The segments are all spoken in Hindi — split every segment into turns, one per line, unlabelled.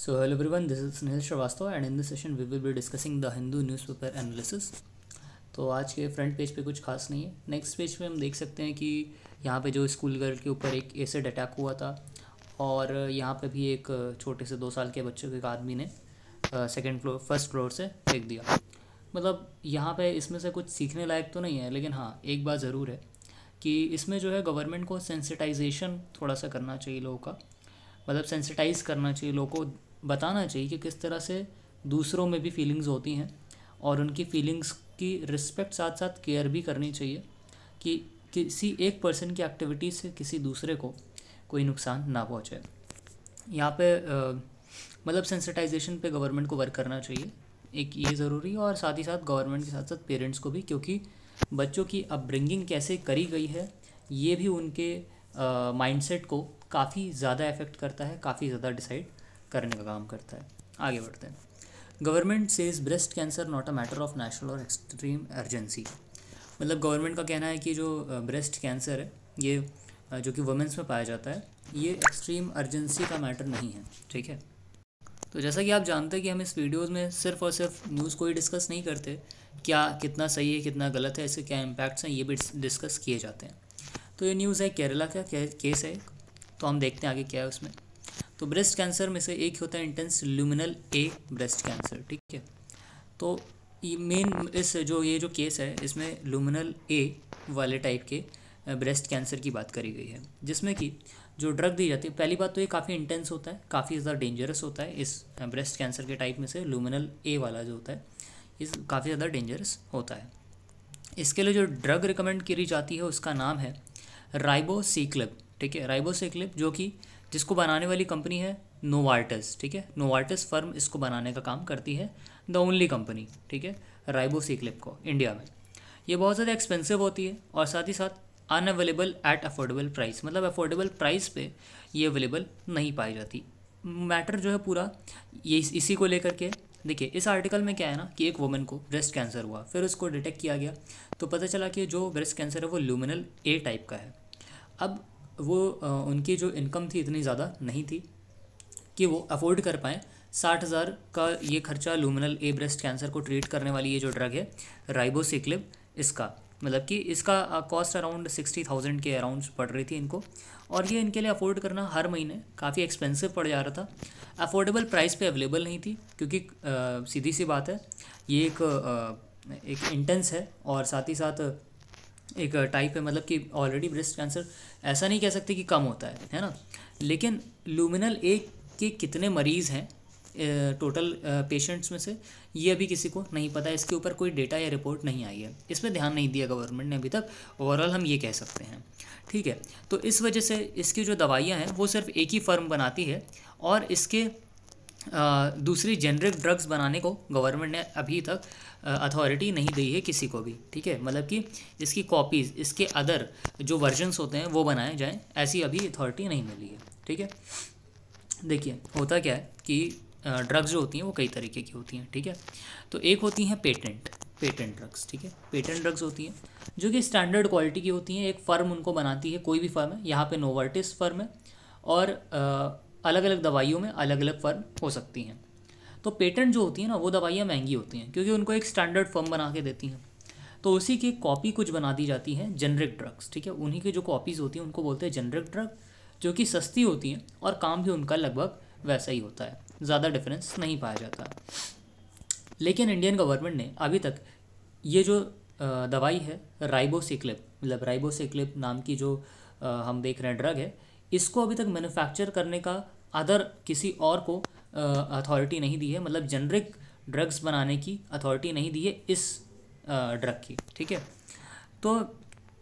so hello everyone this is Snehal Srivastava and in this session we will be discussing the Hindu newspaper analysis तो आज के फ्रंट पेज पे कुछ खास नहीं है नेक्स्ट पेज पे हम देख सकते हैं कि यहाँ पे जो स्कूल गर्ल के ऊपर एक एसिड अटैक हुआ था और यहाँ पे भी एक छोटे से दो साल के बच्चों के एक आदमी ने सेकेंड फ्लोर फर्स्ट फ्लोर से फेंक दिया मतलब यहाँ पे इसमें से कुछ सीखने लायक तो नहीं है लेकिन हाँ एक बात ज़रूर है कि इसमें जो है गवर्नमेंट को सेंसिटाइजेशन थोड़ा सा करना चाहिए लोगों का मतलब सेंसिटाइज करना चाहिए लोगों को बताना चाहिए कि किस तरह से दूसरों में भी फीलिंग्स होती हैं और उनकी फीलिंग्स की रिस्पेक्ट साथ साथ केयर भी करनी चाहिए कि किसी एक पर्सन की एक्टिविटी से किसी दूसरे को कोई नुकसान ना पहुँचे यहाँ पे मतलब सेंसिटाइजेशन पे गवर्नमेंट को वर्क करना चाहिए एक ये ज़रूरी और साथ ही साथ गवर्नमेंट के साथ साथ पेरेंट्स को भी क्योंकि बच्चों की अपब्रिंगिंग कैसे करी गई है ये भी उनके माइंडसेट को काफ़ी ज़्यादा इफ़ेक्ट करता है काफ़ी ज़्यादा डिसाइड करने का काम करता है आगे बढ़ते हैं government says breast cancer not a matter of national और एक्सट्रीम अर्जेंसी मतलब गवर्नमेंट का कहना है कि जो ब्रेस्ट कैंसर है ये जो कि वुमेंस में पाया जाता है ये एक्सट्रीम अर्जेंसी का मैटर नहीं है ठीक है तो जैसा कि आप जानते हैं कि हम इस वीडियोज़ में सिर्फ और सिर्फ न्यूज़ को ही डिस्कस नहीं करते क्या कितना सही है कितना गलत है इसके क्या इम्पैक्ट्स हैं ये भी डिस्कस किए जाते हैं तो ये न्यूज़ है केरला का केस है तो हम देखते हैं आगे क्या है उसमें तो ब्रेस्ट कैंसर में से एक होता है intense luminal A breast cancer ठीक है तो मेन इस जो ये जो केस है इसमें लुमिनल ए वाले टाइप के ब्रेस्ट कैंसर की बात करी गई है जिसमें कि जो ड्रग दी जाती है पहली बात तो ये काफ़ी इंटेंस होता है काफ़ी ज़्यादा डेंजरस होता है इस ब्रेस्ट कैंसर के टाइप में से लुमिनल ए वाला जो होता है इस काफ़ी ज़्यादा डेंजरस होता है इसके लिए जो ड्रग रिकमेंड करी जाती है उसका नाम है राइबोसीक्लब ठीक है राइबोसीक्लब जो कि जिसको बनाने वाली कंपनी है नोवार्टस ठीक है नोवार्टस फर्म इसको बनाने का काम करती है द ओनली कंपनी ठीक है राइबोसिक्लिप को इंडिया में ये बहुत ज़्यादा एक्सपेंसिव होती है और साथ ही साथ अनअवेलेबल एट अफोर्डेबल प्राइस मतलब अफोर्डेबल प्राइस पे ये अवेलेबल नहीं पाई जाती मैटर जो है पूरा ये इस, इसी को लेकर के देखिए इस आर्टिकल में क्या है ना कि एक वुमेन को ब्रेस्ट कैंसर हुआ फिर उसको डिटेक्ट किया गया तो पता चला कि जो ब्रेस्ट कैंसर है वो ल्यूमिनल ए टाइप का है अब वो उनकी जो इनकम थी इतनी ज़्यादा नहीं थी कि वो अफोर्ड कर पाएँ साठ हज़ार का ये खर्चा लूमिनल ए ब्रेस्ट कैंसर को ट्रीट करने वाली ये जो ड्रग है राइबोसिक्लिब इसका मतलब कि इसका कॉस्ट अराउंड सिक्सटी थाउजेंड के अराउंड पड़ रही थी इनको और ये इनके लिए अफोर्ड करना हर महीने काफ़ी एक्सपेंसिव पड़ जा रहा था अफोर्डेबल प्राइस पे अवेलेबल नहीं थी क्योंकि आ, सीधी सी बात है ये एक आ, एक इंटेंस है और साथ ही साथ एक टाइप है मतलब कि ऑलरेडी ब्रेस्ट कैंसर ऐसा नहीं कह सकते कि कम होता है है ना लेकिन लूमिनल ए के कितने मरीज़ हैं टोटल पेशेंट्स में से ये अभी किसी को नहीं पता इसके ऊपर कोई डेटा या रिपोर्ट नहीं आई है इस पर ध्यान नहीं दिया गवर्नमेंट ने अभी तक ओवरऑल हम ये कह सकते हैं ठीक है तो इस वजह से इसकी जो दवाइयाँ हैं वो सिर्फ एक ही फर्म बनाती है और इसके दूसरी जेनरिक ड्रग्स बनाने को गवर्नमेंट ने अभी तक अथॉरिटी नहीं दी है किसी को भी ठीक है मतलब कि इसकी कॉपीज़ इसके अदर जो वर्जन्स होते हैं वो बनाए जाएँ ऐसी अभी अथॉरिटी नहीं मिली है ठीक है देखिए होता क्या है कि ड्रग्स जो होती हैं वो कई तरीके की होती हैं ठीक है तो एक होती हैं पेटेंट पेटेंट ड्रग्स ठीक है पेटेंट ड्रग्स होती हैं जो कि स्टैंडर्ड क्वालिटी की होती हैं एक फ़र्म उनको बनाती है कोई भी फर्म है यहाँ पे नोवर्टिस फर्म है और अलग अलग दवाइयों में अलग अलग फर्म हो सकती हैं तो पेटेंट जो होती है ना वो दवाइयाँ महंगी होती हैं क्योंकि उनको एक स्टैंडर्ड फर्म बना के देती हैं तो उसी की कॉपी कुछ बना दी जाती है जेनरिक ड्रग्स ठीक है उन्हीं की जो कॉपीज़ होती हैं उनको बोलते हैं जेनरिक ड्रग जो कि सस्ती होती हैं और काम भी उनका लगभग वैसा ही होता है ज़्यादा डिफरेंस नहीं पाया जाता लेकिन इंडियन गवर्नमेंट ने अभी तक ये जो दवाई है राइबोसिक्लिप मतलब राइबोसिक्लिप नाम की जो हम देख रहे हैं ड्रग है इसको अभी तक मैन्युफैक्चर करने का अदर किसी और को अथॉरिटी नहीं दी है मतलब जेनरिक ड्रग्स बनाने की अथॉरिटी नहीं दी है इस ड्रग की ठीक है तो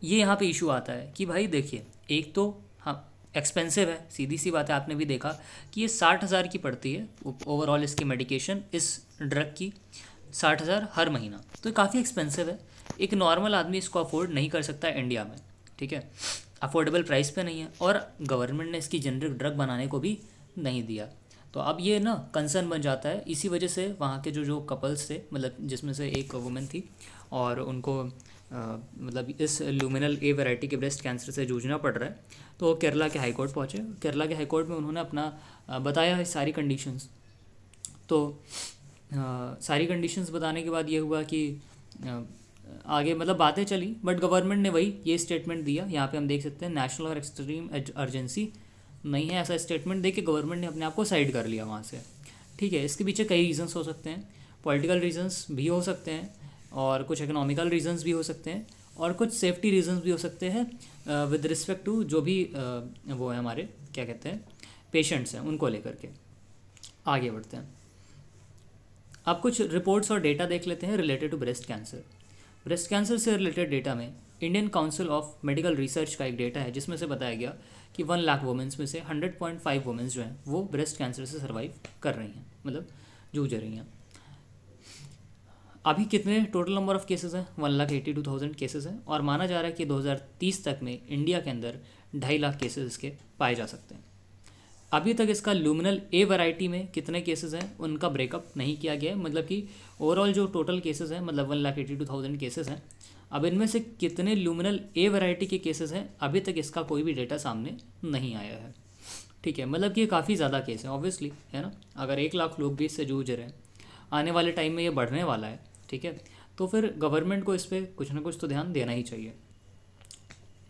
ये यहाँ पे इशू आता है कि भाई देखिए एक तो हाँ एक्सपेंसिव है सीधी सी बात है आपने भी देखा कि ये साठ हज़ार की पड़ती है ओवरऑल इसकी मेडिकेशन इस ड्रग की साठ हज़ार हर महीना तो काफ़ी एक्सपेंसिव है एक नॉर्मल आदमी इसको अफोर्ड नहीं कर सकता इंडिया में ठीक है अफोर्डेबल प्राइस पे नहीं है और गवर्नमेंट ने इसकी जेनरिक ड्रग बनाने को भी नहीं दिया तो अब ये ना कंसर्न बन जाता है इसी वजह से वहाँ के जो जो कपल्स थे मतलब जिसमें से एक वुमेन थी और उनको आ, मतलब इस लुमिनल ए वैरायटी के ब्रेस्ट कैंसर से जूझना पड़ रहा है तो वो केरला के हाईकोर्ट पहुँचे केरला के हाईकोर्ट में उन्होंने अपना बताया है सारी कंडीशंस तो आ, सारी कंडीशंस बताने के बाद ये हुआ कि आ, आगे मतलब बातें चली बट गवर्नमेंट ने वही ये स्टेटमेंट दिया यहाँ पे हम देख सकते हैं नेशनल और एक्सट्रीम अर्जेंसी नहीं है ऐसा स्टेटमेंट दे के गवर्नमेंट ने अपने आप को साइड कर लिया वहाँ से ठीक है इसके पीछे कई रीजंस हो सकते हैं पॉलिटिकल रीजंस भी हो सकते हैं और कुछ इकोनॉमिकल रीजंस भी हो सकते हैं और कुछ सेफ्टी रीजंस भी हो सकते हैं विद रिस्पेक्ट टू जो भी uh, वो है हमारे क्या कहते हैं पेशेंट्स हैं उनको लेकर के आगे बढ़ते हैं आप कुछ रिपोर्ट्स और डेटा देख लेते हैं related to breast cancer breast cancer से रिलेटेड डेटा में Indian council of medical research का एक डेटा है जिसमें से बताया गया कि वन लाख वुमेंस में से हंड्रेड पॉइंट फाइव वुमेंस जो हैं वो ब्रेस्ट कैंसर से सर्वाइव कर रही हैं मतलब जूझ रही हैं अभी कितने टोटल नंबर ऑफ़ केसेस हैं one lakh eighty two thousand cases हैं और माना जा रहा है कि दो हज़ार तीस तक में इंडिया के अंदर ढाई लाख केसेज इसके पाए जा सकते हैं अभी तक इसका लूमिनल ए वैरायटी में कितने केसेस हैं उनका ब्रेकअप नहीं किया गया है मतलब कि ओवरऑल जो टोटल केसेस हैं मतलब one lakh eighty two thousand cases हैं अब इनमें से कितने ल्यूमिनल ए वैरायटी के केसेस हैं अभी तक इसका कोई भी डेटा सामने नहीं आया है ठीक है मतलब कि ये काफ़ी ज़्यादा केस हैं ऑब्वियसली है ना अगर एक लाख लोग भी इससे जूझ रहे हैं आने वाले टाइम में ये बढ़ने वाला है ठीक है तो फिर गवर्नमेंट को इस पर कुछ ना कुछ तो ध्यान देना ही चाहिए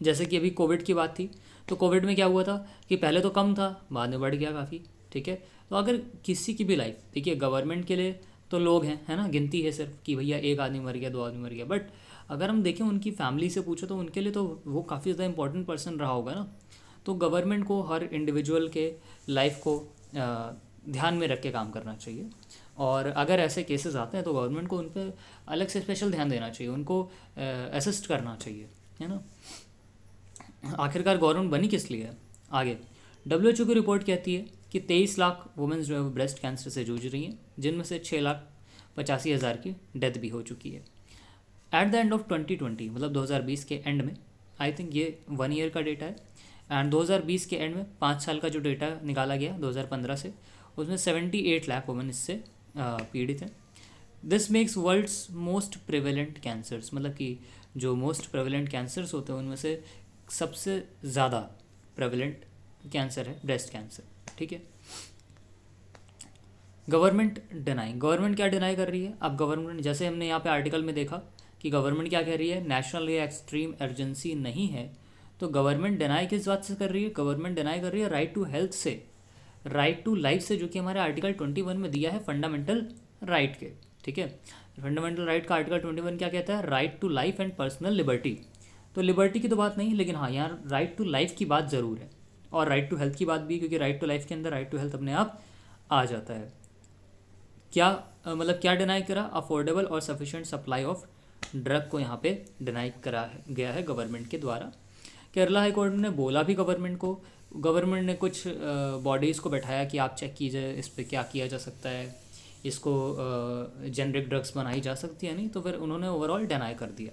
जैसे कि अभी कोविड की बात थी तो कोविड में क्या हुआ था कि पहले तो कम था बाद में बढ़ गया काफ़ी ठीक है तो अगर किसी की भी लाइफ देखिए गवर्नमेंट के लिए तो लोग हैं है ना गिनती है सिर्फ कि भैया एक आदमी मर गया दो आदमी मर गया बट अगर हम देखें उनकी फैमिली से पूछो तो उनके लिए तो वो काफ़ी ज़्यादा इंपॉर्टेंट पर्सन रहा होगा ना तो गवर्नमेंट को हर इंडिविजुअल के लाइफ को ध्यान में रख के काम करना चाहिए और अगर ऐसे केसेस आते हैं तो गवर्नमेंट को उन पर अलग से स्पेशल ध्यान देना चाहिए उनको असिस्ट करना चाहिए है ना आखिरकार गवर्नमेंट बनी किस लिए है आगे डब्ल्यू की रिपोर्ट कहती है कि तेईस लाख वुमेन्स जो है वो ब्रेस्ट कैंसर से जूझ रही हैं जिनमें से छः लाख पचासी हज़ार की डेथ भी हो चुकी है एट द एंड ऑफ 2020 मतलब 2020 के एंड में आई थिंक ये वन ईयर का डेटा है एंड 2020 के एंड में पाँच साल का जो डेटा निकाला गया 2015 से उसमें 78 लाख वुमेन इससे पीड़ित हैं this makes world's most prevalent cancers मतलब कि जो मोस्ट प्रिवेलेंट कैंसर्स होते हैं उनमें से सबसे ज़्यादा प्रेवलेंट कैंसर है ब्रेस्ट कैंसर ठीक है गवर्नमेंट डिनाई गवर्नमेंट क्या डिनाई कर रही है अब गवर्नमेंट जैसे हमने यहाँ पे आर्टिकल में देखा कि गवर्नमेंट क्या कह रही है नेशनल या एक्सट्रीम एमरजेंसी नहीं है तो गवर्नमेंट डिनाई किस बात से कर रही है गवर्नमेंट डिनाई कर रही है राइट टू हेल्थ से राइट टू लाइफ से जो कि हमारे आर्टिकल ट्वेंटी वन में दिया है फंडामेंटल राइट right के ठीक है फंडामेंटल राइट का आर्टिकल ट्वेंटी वन क्या कहता है right to life and personal liberty तो लिबर्टी की तो बात नहीं है लेकिन हाँ यहाँ राइट टू लाइफ की बात ज़रूर है और राइट टू हेल्थ की बात भी क्योंकि राइट टू लाइफ के अंदर राइट टू हेल्थ अपने आप आ जाता है क्या मतलब क्या डिनाई करा अफोर्डेबल और सफिशेंट सप्लाई ऑफ ड्रग को यहाँ पे डिनाई करा गया है गवर्नमेंट के द्वारा केरला हाई कोर्ट ने बोला भी गवर्नमेंट को गवर्नमेंट ने कुछ बॉडीज़ को बैठाया कि आप चेक कीजिए इस पर क्या किया जा सकता है इसको जेनरिक ड्रग्स बनाई जा सकती है नहीं तो फिर उन्होंने ओवरऑल डिनाई कर दिया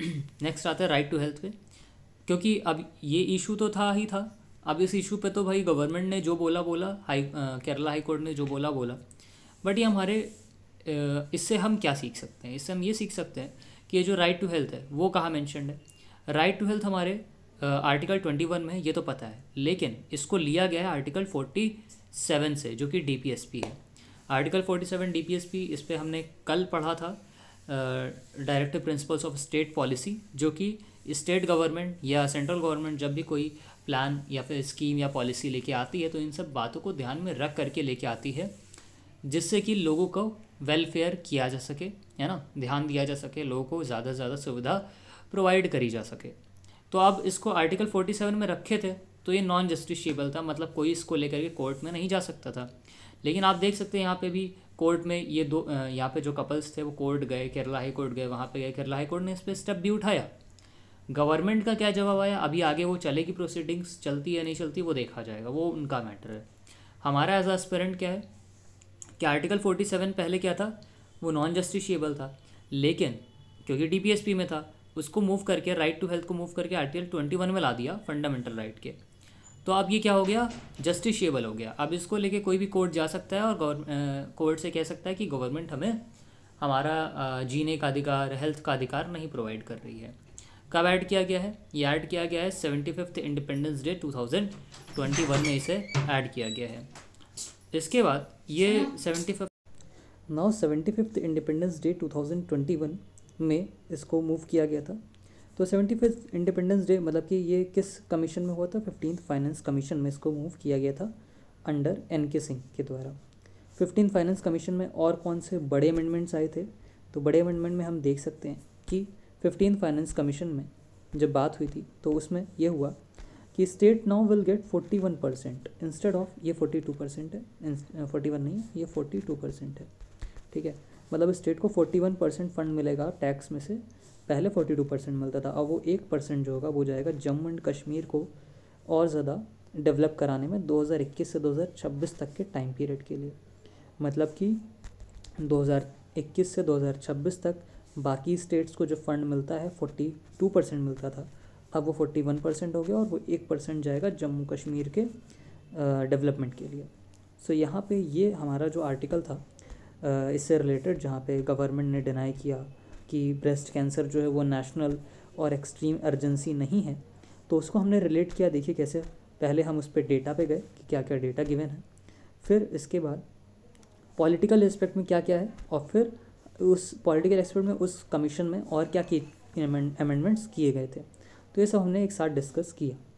नेक्स्ट आता है राइट टू हेल्थ पे क्योंकि अब ये इशू तो था ही था अब इस इशू पे तो भाई गवर्नमेंट ने जो बोला बोला हाई केरला हाई कोर्ट ने जो बोला बोला बट ये हमारे इससे हम क्या सीख सकते हैं इससे हम ये सीख सकते हैं कि ये जो राइट टू हेल्थ है वो कहाँ मैंशनड है राइट टू हेल्थ हमारे आर्टिकल ट्वेंटी वन में ये तो पता है लेकिन इसको लिया गया है आर्टिकल फोर्टी सेवन से जो कि डी पी पी एस है article forty seven D P P S इस पर हमने कल पढ़ा था directive principles of state policy जो कि स्टेट गवर्नमेंट या सेंट्रल गवर्नमेंट जब भी कोई प्लान या फिर स्कीम या पॉलिसी लेके आती है तो इन सब बातों को ध्यान में रख करके लेके आती है जिससे कि लोगों को वेलफेयर किया जा सके है ना ध्यान दिया जा सके लोगों को ज़्यादा से ज़्यादा सुविधा प्रोवाइड करी जा सके तो अब इसको आर्टिकल सेवन में रखे थे तो ये नॉन जस्टिशियबल था मतलब कोई इसको लेकर के कोर्ट में नहीं जा सकता था लेकिन आप देख सकते हैं यहाँ पे भी कोर्ट में ये दो यहाँ पे जो कपल्स थे वो कोर्ट गए केरला हाई कोर्ट गए वहाँ पे गए केरला हाई कोर्ट ने इस पर स्टेप भी उठाया गवर्नमेंट का क्या जवाब आया अभी आगे वो चलेगी प्रोसीडिंग्स चलती या नहीं चलती वो देखा जाएगा वो उनका मैटर है हमारा एज एस्पेरेंट क्या है कि आर्टिकल फोर्टी सेवन पहले क्या था वो नॉन जस्टिशियबल था लेकिन क्योंकि डी में था उसको मूव करके राइट टू हेल्थ को मूव करके आर्टिकल ट्वेंटी वन में ला दिया फंडामेंटल राइट के तो अब ये क्या हो गया जस्टिशियबल हो गया अब इसको लेके कोई भी कोर्ट जा सकता है और कोर्ट से कह सकता है कि गवर्नमेंट हमें हमारा जीने का अधिकार हेल्थ का अधिकार नहीं प्रोवाइड कर रही है कब ऐड किया गया है ये ऐड किया गया है seventy fifth independence day two thousand twenty one में इसे ऐड किया गया है
इसके बाद ये seventy fifth now seventy fifth independence day two thousand twenty one में इसको मूव किया गया था तो सेवेंटी फिफ्थ इंडिपेंडेंस डे मतलब कि ये किस कमीशन में हुआ था फिफ्टीन फाइनेंस कमीशन में इसको मूव किया गया था अंडर एन के सिंह के द्वारा फिफ्टीन फाइनेंस कमीशन में और कौन से बड़े अमेंडमेंट्स आए थे तो बड़े अमेंडमेंट में हम देख सकते हैं कि फिफ्टीन फाइनेंस कमीशन में जब बात हुई थी तो उसमें यह हुआ कि state now will get forty one percent instead of ये फोर्टी टू परसेंट है फोर्टी वन नहीं है ये फोर्टी टू परसेंट है ठीक है मतलब स्टेट को फोर्टी वन परसेंट फंड मिलेगा टैक्स में से पहले फोर्टी टू परसेंट मिलता था अब वो एक परसेंट जो होगा वो जाएगा जम्मू एंड कश्मीर को और ज़्यादा डेवलप कराने में 2021 से 2026 तक के टाइम पीरियड के लिए मतलब कि 2021 से 2026 तक बाकी स्टेट्स को जो फंड मिलता है 42 परसेंट मिलता था अब वो 41 परसेंट हो गया और वो एक परसेंट जाएगा जम्मू कश्मीर के डेवलपमेंट के लिए सो so, यहाँ पे ये हमारा जो आर्टिकल था इससे रिलेटेड जहाँ पे गवर्नमेंट ने डिनाई किया कि ब्रेस्ट कैंसर जो है वो नेशनल और एक्सट्रीम अर्जेंसी नहीं है तो उसको हमने रिलेट किया देखिए कैसे पहले हम उस पर डेटा पे गए कि क्या क्या डेटा गिवन है फिर इसके बाद पॉलिटिकल एस्पेक्ट में क्या क्या है और फिर उस पॉलिटिकल एस्पेक्ट में उस कमीशन में और क्या की अमेंडमेंट्स किए गए थे तो ये सब हमने एक साथ डिस्कस किया